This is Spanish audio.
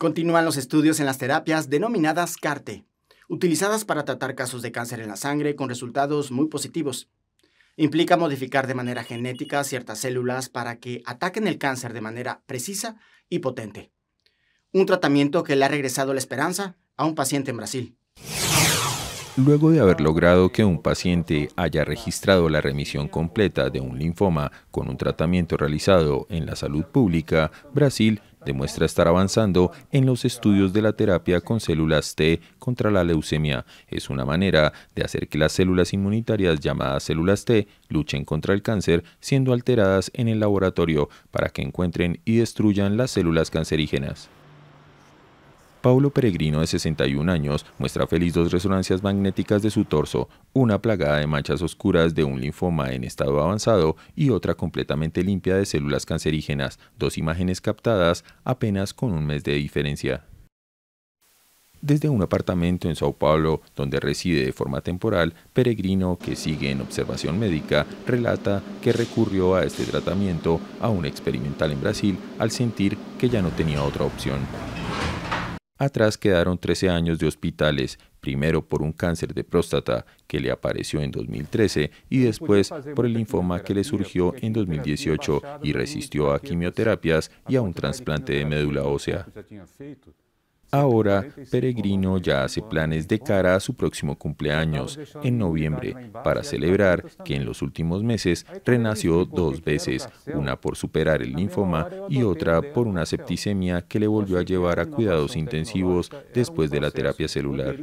Continúan los estudios en las terapias denominadas CARTE, utilizadas para tratar casos de cáncer en la sangre con resultados muy positivos. Implica modificar de manera genética ciertas células para que ataquen el cáncer de manera precisa y potente. Un tratamiento que le ha regresado la esperanza a un paciente en Brasil. Luego de haber logrado que un paciente haya registrado la remisión completa de un linfoma con un tratamiento realizado en la salud pública, Brasil demuestra estar avanzando en los estudios de la terapia con células T contra la leucemia. Es una manera de hacer que las células inmunitarias llamadas células T luchen contra el cáncer siendo alteradas en el laboratorio para que encuentren y destruyan las células cancerígenas. Paulo Peregrino, de 61 años, muestra feliz dos resonancias magnéticas de su torso, una plagada de manchas oscuras de un linfoma en estado avanzado y otra completamente limpia de células cancerígenas, dos imágenes captadas apenas con un mes de diferencia. Desde un apartamento en Sao Paulo, donde reside de forma temporal, Peregrino, que sigue en observación médica, relata que recurrió a este tratamiento, aún experimental en Brasil, al sentir que ya no tenía otra opción. Atrás quedaron 13 años de hospitales, primero por un cáncer de próstata que le apareció en 2013 y después por el linfoma que le surgió en 2018 y resistió a quimioterapias y a un trasplante de médula ósea. Ahora, Peregrino ya hace planes de cara a su próximo cumpleaños, en noviembre, para celebrar que en los últimos meses renació dos veces, una por superar el linfoma y otra por una septicemia que le volvió a llevar a cuidados intensivos después de la terapia celular.